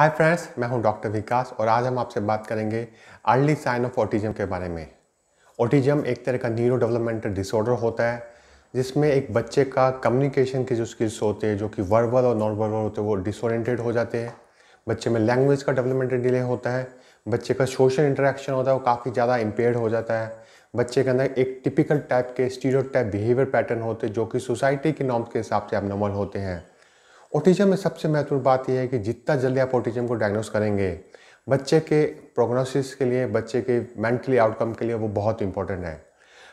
hi friends मैं हूं doctor विकास और आज हम आपसे बात करेंगे अर्ली साइन ऑफ ऑटिज्म के बारे में ऑटिज्म एक तरह का न्यूरो डेवलपमेंटल डिसऑर्डर होता है जिसमें एक बच्चे का कम्युनिकेशन के जो स्किल्स होते हैं जो कि वर्बल और नॉन वर्बल होते हैं वो डिसोरेंटेड हो जाते हैं बच्चे में लैंग्वेज का डेवलपमेंटल डिले होता है बच्चे का सोशल इंटरेक्शन होता है वो काफ़ी ज़्यादा इम्पेयर हो जाता है बच्चे के अंदर एक टिपिकल टाइप के स्टीरियो टाइप बिहेवियर पैटर्न होते हैं जो कि सोसाइटी के नॉर्म्स के हिसाब से अब होते हैं ऑटिज्म में सबसे महत्वपूर्ण बात यह है कि जितना जल्दी आप ऑटिज्म को डायग्नोस करेंगे बच्चे के प्रोग्नोसिस के लिए बच्चे के मेंटली आउटकम के लिए वो बहुत इंपॉर्टेंट है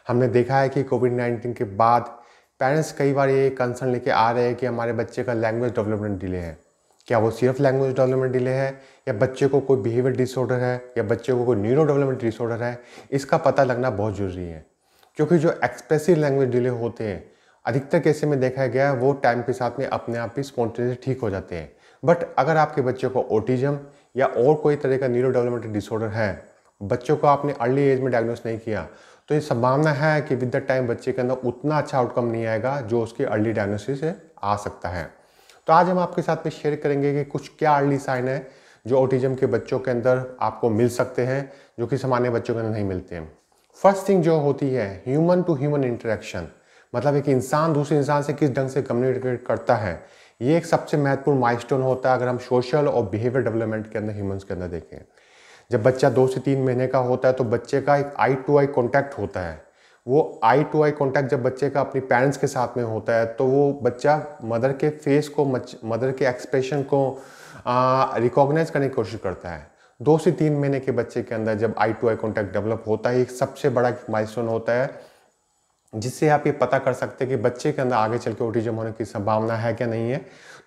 हमने देखा है कि कोविड नाइन्टीन के बाद पेरेंट्स कई बार ये कंसर्न लेके आ रहे हैं कि हमारे बच्चे का लैंग्वेज डेवलपमेंट डिले है क्या वो सिर्फ लैंग्वेज डेवलपमेंट डिले है या बच्चे को कोई बिहेवियर डिसऑर्डर है या बच्चे को कोई न्यूरो डेवलपमेंट डिसऑर्डर है इसका पता लगना बहुत ज़रूरी है क्योंकि जो एक्सप्रेसिव लैंग्वेज डिले होते हैं अधिकतर केसे में देखा गया वो टाइम के साथ में अपने आप ही स्पॉन्टेनियस ठीक हो जाते हैं बट अगर आपके बच्चों को ओटिज्म या और कोई तरह का न्यूरो डेवलपमेंटल डिसऑर्डर है बच्चों को आपने अर्ली एज में डायग्नोस नहीं किया तो ये संभावना है कि विद द टाइम बच्चे के अंदर उतना अच्छा आउटकम नहीं आएगा जो उसकी अर्ली डायग्नोसिस से आ सकता है तो आज हम आपके साथ में शेयर करेंगे कि कुछ क्या अर्ली साइन है जो ऑटिज्म के बच्चों के अंदर आपको मिल सकते हैं जो कि सामान्य बच्चों के अंदर नहीं मिलते हैं फर्स्ट थिंग जो होती है ह्यूमन टू ह्यूमन इंटरेक्शन मतलब एक इंसान दूसरे इंसान से किस ढंग से कम्युनिकेट करता है ये एक सबसे महत्वपूर्ण माइलस्टोन होता है अगर हम सोशल और बिहेवियर डेवलपमेंट के अंदर ह्यूमंस के अंदर देखें जब बच्चा दो से तीन महीने का होता है तो बच्चे का एक आई टू आई कॉन्टैक्ट होता है वो आई टू आई कॉन्टैक्ट जब बच्चे का अपने पेरेंट्स के साथ में होता है तो वो बच्चा मदर के फेस को मदर के एक्सप्रेशन को रिकॉग्नाइज करने की कोशिश करता है दो से तीन महीने के बच्चे के अंदर जब eye to eye contact develop होता है एक सबसे बड़ा माइलस्टोन होता है जिससे आप ये पता कर सकते हैं कि बच्चे के अंदर आगे चल के ऑटिज्म होने की संभावना है क्या नहीं है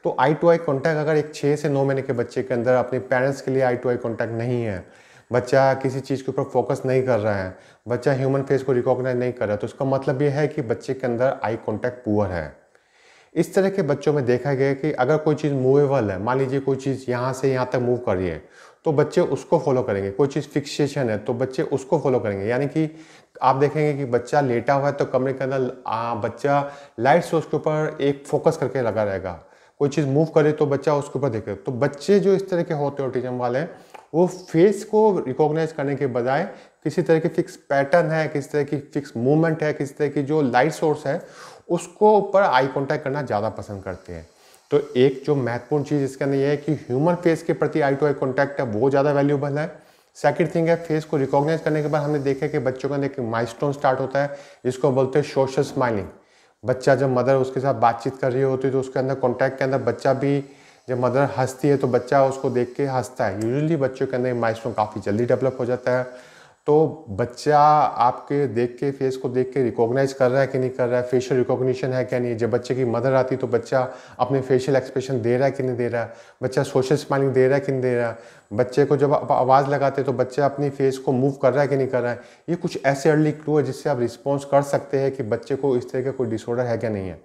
तो आई टू आई कॉन्टैक्ट अगर एक छः से नौ महीने के बच्चे के अंदर अपने पेरेंट्स के लिए आई टू आई कॉन्टैक्ट नहीं है बच्चा किसी चीज़ के ऊपर फोकस नहीं कर रहा है बच्चा ह्यूमन फेस को रिकॉग्नाइज नहीं कर रहा तो उसका मतलब ये है कि बच्चे के अंदर आई कॉन्टैक्ट पुअर है इस तरह के बच्चों में देखा गया कि अगर कोई चीज़ मूवेबल है मान लीजिए कोई चीज़ यहाँ से यहाँ तक मूव कर रही है तो बच्चे उसको फॉलो करेंगे कोई चीज़ फिक्सेशन है तो बच्चे उसको फॉलो करेंगे यानी कि आप देखेंगे कि बच्चा लेटा हुआ है तो कमरे के अंदर बच्चा लाइट सोर्स के ऊपर एक फोकस करके लगा रहेगा कोई चीज़ मूव करे तो बच्चा उसके ऊपर देखे तो बच्चे जो इस तरह के होते हैं ऑटिज्म वाले वो फेस को रिकॉग्नाइज करने के बजाय किसी तरह की फिक्स पैटर्न है किसी तरह की फिक्स मूवमेंट है किसी तरह की जो लाइट सोर्स है उसको ऊपर आई कॉन्टैक्ट करना ज़्यादा पसंद करते हैं तो एक जो महत्वपूर्ण चीज़ इसके अंदर यह है कि ह्यूमन फेस के प्रति आई टू आई कॉन्टैक्ट है वो ज़्यादा वैल्यूबल है सेकेंड थिंग है फेस को रिकॉग्नाइज करने के बाद हमने देखा कि बच्चों के अंदर एक माइलस्टोन स्टार्ट होता है जिसको बोलते हैं सोशल स्माइलिंग बच्चा जब मदर उसके साथ बातचीत कर रही होती है तो उसके अंदर कॉन्टैक्ट के अंदर बच्चा भी जब मदर हंसती है तो बच्चा उसको देख के हंसता है यूजली बच्चों के अंदर माइलस्टोन काफ़ी जल्दी डेवलप हो जाता है तो बच्चा आपके देख के फेस को देख के रिकॉग्नाइज कर रहा है कि नहीं कर रहा है फेशियल रिकॉग्निशन है क्या नहीं जब बच्चे की मदर आती तो बच्चा अपने फेशियल एक्सप्रेशन दे रहा है कि नहीं दे रहा है बच्चा सोशल स्माइलिंग दे रहा है कि नहीं दे रहा है बच्चे को जब आप आवाज़ लगाते तो बच्चा अपनी फेस को मूव कर रहा है कि नहीं कर रहा है ये कुछ ऐसे अर्ली क्लू है जिससे आप रिस्पॉन्स कर सकते हैं कि बच्चे को इस तरह का कोई डिसऑर्डर है क्या नहीं है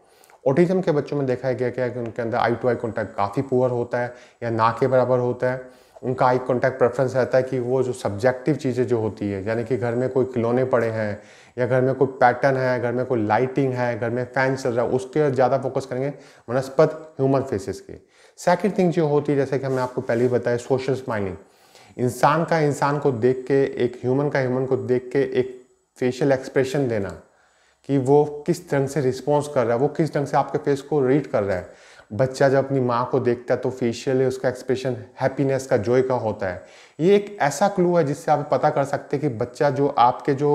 ऑटिज्म के बच्चों में देखा गया क्या कि उनके अंदर आई टू आई कॉन्टैक्ट काफ़ी पुअर होता है या ना के बराबर होता है उनका आई कॉन्टैक्ट प्रेफरेंस रहता है कि वो जो सब्जेक्टिव चीज़ें जो होती है यानी कि घर में कोई खिलौने पड़े हैं या घर में कोई पैटर्न है घर में कोई लाइटिंग है घर में फैन चल रहा है उसके ज़्यादा फोकस करेंगे वनस्पत ह्यूमन फेसेस के सेकेंड थिंग जो होती है जैसे कि हमने आपको पहले ही बताया सोशल स्माइलिंग इंसान का इंसान को देख के एक ह्यूमन का ह्यूमन को देख के एक फेशियल एक्सप्रेशन देना कि वो किस ढंग से रिस्पॉन्स कर रहा है वो किस ढंग से आपके फेस को रीड कर रहा है बच्चा जब अपनी माँ को देखता है तो है उसका एक्सप्रेशन हैप्पीनेस का जॉय का होता है ये एक ऐसा क्लू है जिससे आप पता कर सकते हैं कि बच्चा जो आपके जो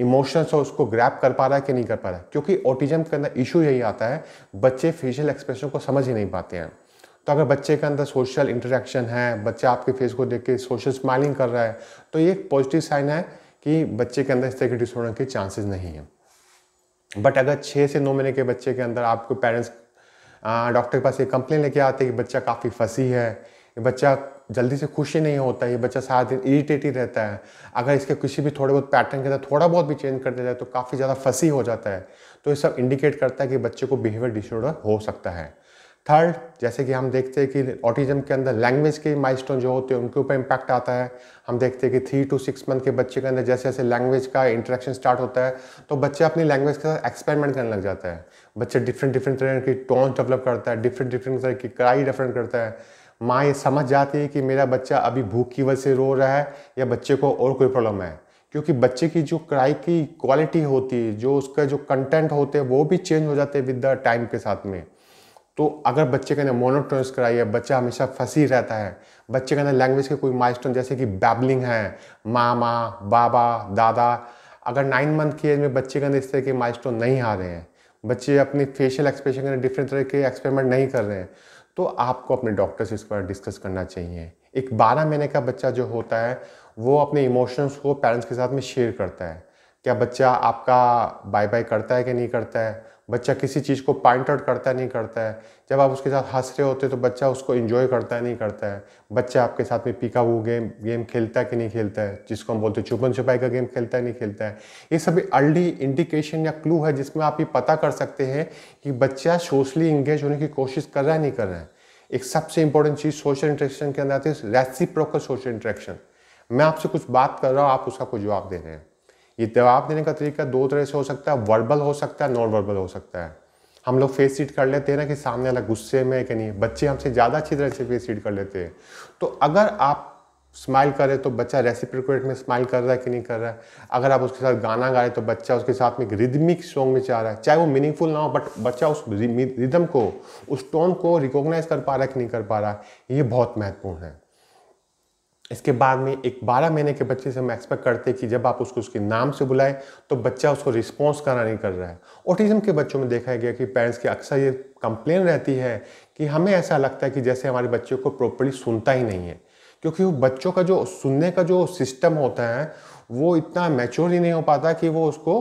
इमोशंस है उसको ग्रैप कर पा रहा है कि नहीं कर पा रहा है क्योंकि ऑटिज्म के अंदर इशू यही आता है बच्चे फेशियल एक्सप्रेशन को समझ ही नहीं पाते हैं तो अगर बच्चे के अंदर सोशल इंटरेक्शन है बच्चा आपके फेस को देख के सोशल स्माइलिंग कर रहा है तो ये एक पॉजिटिव साइन है कि बच्चे के अंदर इस तरह के डिसऑर्डर के चांसेस नहीं है बट अगर छः से नौ महीने के बच्चे के अंदर आपके पेरेंट्स हाँ, डॉक्टर के पास ये कंप्लेन लेके आते हैं कि बच्चा काफ़ी फंसी है ये बच्चा जल्दी से खुशी नहीं होता ये बच्चा सारा दिन इरीटेट ही रहता है अगर इसके किसी भी थोड़े बहुत पैटर्न के अंदर थोड़ा बहुत भी चेंज कर दिया जाए तो काफ़ी ज़्यादा फंसी हो जाता है तो ये सब इंडिकेट करता है कि बच्चे को बिहेवियर डिसऑर्डर हो सकता है थर्ड जैसे कि हम देखते हैं कि ऑटिज्म के अंदर लैंग्वेज के माइलस्टोन जो होते हैं उनके ऊपर इम्पैक्ट आता है हम देखते हैं कि थ्री टू सिक्स मंथ के बच्चे के अंदर जैसे जैसे लैंग्वेज का इंट्रैक्शन स्टार्ट होता है तो बच्चे अपनी लैंग्वेज के साथ एक्सपेरिमेंट करने लग जाता है बच्चे डिफरेंट डिफरेंट तरह की टोन डेवलप करता है डिफरेंट डिफरेंट तरह की कड़ाई डिफरेंट करता है माँ ये समझ जाती है कि मेरा बच्चा अभी भूख की वजह से रो रहा है या बच्चे को और कोई प्रॉब्लम है क्योंकि बच्चे की जो कढ़ाई की क्वालिटी होती है जो उसका जो कंटेंट होते हैं वो भी चेंज हो जाते हैं विद द टाइम के साथ में तो अगर बच्चे के अंदर मोनोटोन्स कराइए बच्चा हमेशा फंसी रहता है बच्चे के अंदर लैंग्वेज के कोई माइस्टोन जैसे कि बैबलिंग है मामा बाबा दादा अगर नाइन मंथ की एज में बच्चे के अंदर इस तरह के माइस्टोन नहीं आ रहे हैं बच्चे अपनी फेशियल एक्सप्रेशन के अंदर डिफरेंट तरह के एक्सपेरिमेंट नहीं कर रहे हैं तो आपको अपने डॉक्टर से इस पर डिस्कस करना चाहिए एक बारह महीने का बच्चा जो होता है वो अपने इमोशंस को पेरेंट्स के साथ में शेयर करता है क्या बच्चा आपका बाय बाय करता है कि नहीं करता है बच्चा किसी चीज़ को पॉइंट आउट करता है नहीं करता है जब आप उसके साथ हंस रहे होते तो बच्चा उसको इन्जॉय करता है नहीं करता है बच्चा आपके साथ में पीका वो गेम गेम खेलता है कि नहीं खेलता है जिसको हम बोलते हैं छुपन छुपाई का गेम खेलता है नहीं खेलता है ये सभी अर्ली इंडिकेशन या क्लू है जिसमें आप ये पता कर सकते हैं कि बच्चा सोशली इंगेज होने की कोशिश कर रहा है नहीं कर रहा है एक सबसे इंपॉर्टेंट चीज़ सोशल इंट्रेक्शन के अंदर आती है रेसिप्रोकल सोशल इंट्रेक्शन मैं आपसे कुछ बात कर रहा हूँ आप उसका कुछ जवाब दे रहे हैं ये जवाब देने का तरीका दो तरह से हो सकता है वर्बल हो सकता है नॉन वर्बल हो सकता है हम लोग फेस सीट कर लेते हैं ना कि सामने वाला गुस्से में है कि नहीं बच्चे हमसे ज़्यादा अच्छी तरह से फेस सीट कर लेते हैं तो अगर आप स्माइल करें तो बच्चा रेसिप्रोकेट में स्माइल कर रहा है कि नहीं कर रहा है अगर आप उसके साथ गाना गा रहे तो बच्चा उसके साथ में एक रिदमिक सॉन्ग में चाह रहा है चाहे वो मीनिंगफुल ना हो बट बच्चा उस रिदम को उस टोन को रिकॉग्नाइज कर पा रहा है कि नहीं कर पा रहा है ये बहुत महत्वपूर्ण है इसके बाद में एक 12 महीने के बच्चे से हम एक्सपेक्ट करते हैं कि जब आप उसको उसके नाम से बुलाएं तो बच्चा उसको रिस्पॉन्स करना नहीं कर रहा है ऑटिज्म के बच्चों में देखा गया कि पेरेंट्स की अक्सर ये कंप्लेन रहती है कि हमें ऐसा लगता है कि जैसे हमारे बच्चों को प्रॉपरली सुनता ही नहीं है क्योंकि वो बच्चों का जो सुनने का जो सिस्टम होता है वो इतना मैच्योर ही नहीं हो पाता कि वो उसको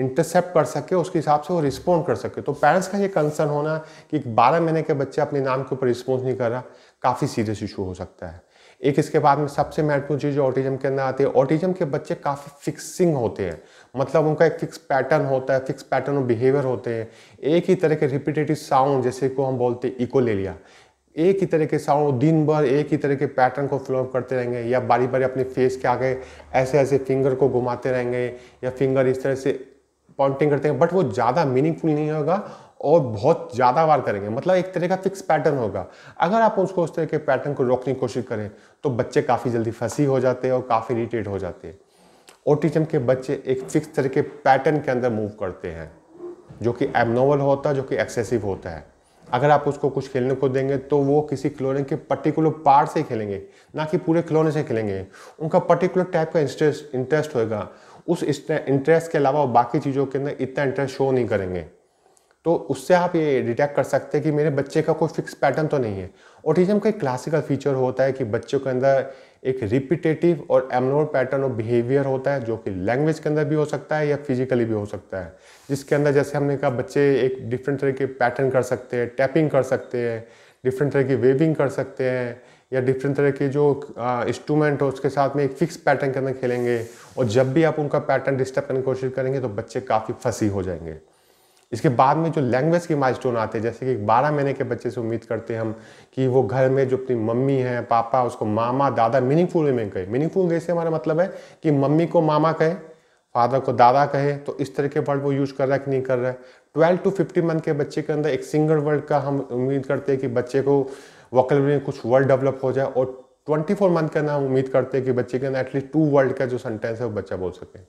इंटरसेप्ट कर सके उसके हिसाब से वो रिस्पॉन्ड कर सके तो पेरेंट्स का ये कंसर्न होना कि बारह महीने के बच्चे अपने नाम के ऊपर रिस्पॉन्स नहीं कर रहा काफ़ी सीरियस इशू हो सकता है एक इसके बाद में सबसे महत्वपूर्ण चीज़ जो ऑटिज्म के अंदर आती है ऑटिज्म के बच्चे काफ़ी फिक्सिंग होते हैं मतलब उनका एक फिक्स पैटर्न होता है फिक्स पैटर्न ऑफ बिहेवियर होते हैं एक ही तरह के रिपीटेटिव साउंड जैसे को हम बोलते हैं इको ले लिया एक ही तरह के साउंड दिन भर एक ही तरह के पैटर्न को फॉलोअप करते रहेंगे या बारी बारी अपने फेस के आगे ऐसे ऐसे फिंगर को घुमाते रहेंगे या फिंगर इस तरह से पॉइंटिंग करते हैं बट वो ज़्यादा मीनिंगफुल नहीं होगा और बहुत ज़्यादा बार करेंगे मतलब एक तरह का फिक्स पैटर्न होगा अगर आप उसको उस तरह के पैटर्न को रोकने की कोशिश करें तो बच्चे काफ़ी जल्दी फंसी हो जाते हैं और काफ़ी इरीटेट हो जाते हैं ऑटिज्म के बच्चे एक फिक्स तरह के पैटर्न के अंदर मूव करते हैं जो कि एबनॉर्मल होता है जो कि एक्सेसिव होता है अगर आप उसको कुछ खेलने को देंगे तो वो किसी खिलौने के पर्टिकुलर पार्ट से खेलेंगे ना कि पूरे खिलौने से खेलेंगे उनका पर्टिकुलर टाइप का इंटरेस्ट इंटरेस्ट होएगा उस इंटरेस्ट के अलावा बाकी चीज़ों के अंदर इतना इंटरेस्ट शो नहीं करेंगे तो उससे आप ये डिटेक्ट कर सकते हैं कि मेरे बच्चे का कोई फिक्स पैटर्न तो नहीं है ऑटिज्म का एक क्लासिकल फीचर होता है कि बच्चों के अंदर एक रिपीटेटिव और एमनोर पैटर्न ऑफ बिहेवियर होता है जो कि लैंग्वेज के अंदर भी हो सकता है या फिजिकली भी हो सकता है जिसके अंदर जैसे हमने कहा बच्चे एक डिफरेंट तरह के पैटर्न कर सकते हैं टैपिंग कर सकते हैं डिफरेंट तरह की वेविंग कर सकते हैं या डिफरेंट तरह के जो इंस्ट्रूमेंट हो उसके साथ में एक फिक्स पैटर्न के अंदर खेलेंगे और जब भी आप उनका पैटर्न डिस्टर्ब करने की कोशिश करेंगे तो बच्चे काफ़ी फंसी हो जाएंगे इसके बाद में जो लैंग्वेज के माइल आते हैं जैसे कि बारह महीने के बच्चे से उम्मीद करते हैं हम कि वो घर में जो अपनी मम्मी है पापा उसको मामा दादा मीनिंगफुल में कहे मीनिंगफुल वे से हमारा मतलब है कि मम्मी को मामा कहे फादर को दादा कहे तो इस तरह के वर्ड वो यूज़ कर रहा है कि नहीं कर रहा है ट्वेल्व टू फिफ्टीन मंथ के बच्चे के अंदर एक सिंगल वर्ड का हम उम्मीद करते हैं कि बच्चे को वकल में कुछ वर्ड डेवलप हो जाए और ट्वेंटी फोर मंथ के अंदर हम उम्मीद करते हैं कि बच्चे के अंदर एटलीस्ट टू वर्ल्ड का जो सेंटेंस है वो बच्चा बोल सके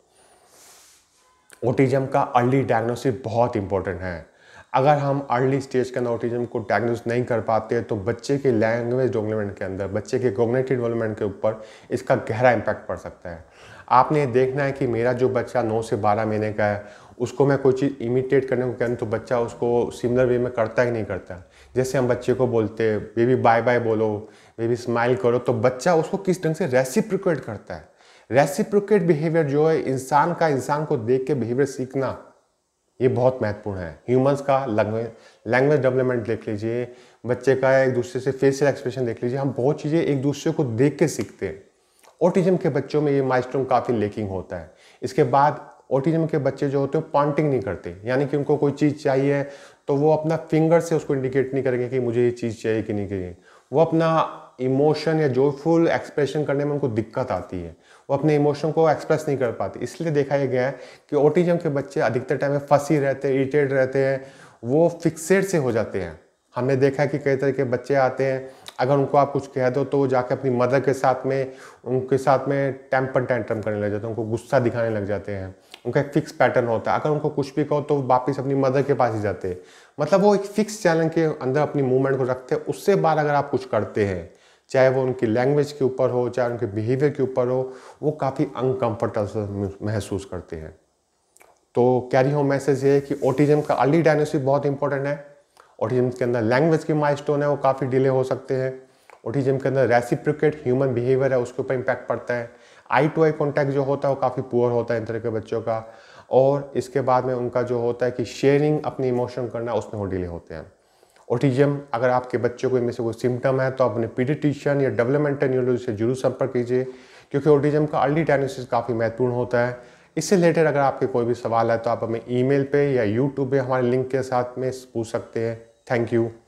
ओटिज्म का अर्ली डायग्नोसिस बहुत इंपॉर्टेंट है अगर हम अर्ली स्टेज के अंदर ओटिजम को डायग्नोस नहीं कर पाते तो बच्चे के लैंग्वेज डेवलपमेंट के अंदर बच्चे के कॉग्नेटिव डेवलपमेंट के ऊपर इसका गहरा इम्पैक्ट पड़ सकता है आपने देखना है कि मेरा जो बच्चा नौ से बारह महीने का है उसको मैं कोई चीज़ इमिटेट करने को कहूँ तो बच्चा उसको सिमिलर वे में करता ही नहीं करता जैसे हम बच्चे को बोलते बेबी बाय बाय बोलो बेबी स्माइल करो तो बच्चा उसको किस ढंग से रेसिप्रिकेट करता है रेसिप्रोकेट बिहेवियर जो है इंसान का इंसान को देख के बिहेवियर सीखना ये बहुत महत्वपूर्ण है ह्यूमंस का लैंग्वेज लैंग्वेज डेवलपमेंट देख लीजिए बच्चे का एक दूसरे से फेसियल एक्सप्रेशन देख लीजिए हम बहुत चीज़ें एक दूसरे को देख के सीखते हैं ऑटिज्म के बच्चों में ये माइस्ट्रोम काफ़ी लेकिंग होता है इसके बाद ऑटिज्म के बच्चे जो होते हैं पॉन्टिंग नहीं करते यानी कि उनको कोई चीज़ चाहिए तो वो अपना फिंगर से उसको इंडिकेट नहीं करेंगे कि मुझे ये चीज़ चाहिए कि नहीं चाहिए वो अपना इमोशन या जॉयफुल एक्सप्रेशन करने में उनको दिक्कत आती है वो अपने इमोशन को एक्सप्रेस नहीं कर पाते इसलिए देखा यह गया है कि ओटीजम के बच्चे अधिकतर टाइम में फंसी रहते हैं इरीटेड रहते हैं वो फिक्सेड से हो जाते हैं हमने देखा है कि कई तरह के बच्चे आते हैं अगर उनको आप कुछ कह दो तो वो जाके अपनी मदर के साथ में उनके साथ में टेम्पर टेंट्रम करने लग जाते हैं उनको गुस्सा दिखाने लग जाते हैं उनका एक फिक्स पैटर्न होता है अगर उनको कुछ भी कहो तो वापस अपनी मदर के पास ही जाते हैं मतलब वो एक फिक्स चैनल के अंदर अपनी मूवमेंट को रखते हैं उससे बाद अगर आप कुछ करते हैं चाहे वो उनकी लैंग्वेज के ऊपर हो चाहे उनके बिहेवियर के ऊपर हो वो काफ़ी अनकम्फर्टेबल महसूस करते हैं तो कैरी होम मैसेज ये है कि ओटिजम का अर्ली डायनोसिस बहुत इंपॉर्टेंट है ऑटिज़म के अंदर लैंग्वेज के माइलस्टोन है वो काफ़ी डिले हो सकते हैं ऑटिज़म के अंदर रेसिप्रिकेट ह्यूमन बिहेवियर है उसके ऊपर इम्पैक्ट पड़ता है आई टू आई कॉन्टैक्ट जो होता है वो काफ़ी पुअर होता है इन तरह के बच्चों का और इसके बाद में उनका जो होता है कि शेयरिंग अपनी इमोशन करना उसमें वो डिले होते हैं ऑटिज्म अगर आपके बच्चे को इनमें से कोई सिम्टम है तो आप अपने पीडिटिशियन या डेवलपमेंटल न्यूरोलॉजी से जरूर संपर्क कीजिए क्योंकि ऑटिज्म का अर्ली डायग्नोसिस काफ़ी महत्वपूर्ण होता है इससे रिलेटेड अगर आपके कोई भी सवाल है तो आप हमें ईमेल पे या यूट्यूब पे हमारे लिंक के साथ में पूछ सकते हैं थैंक यू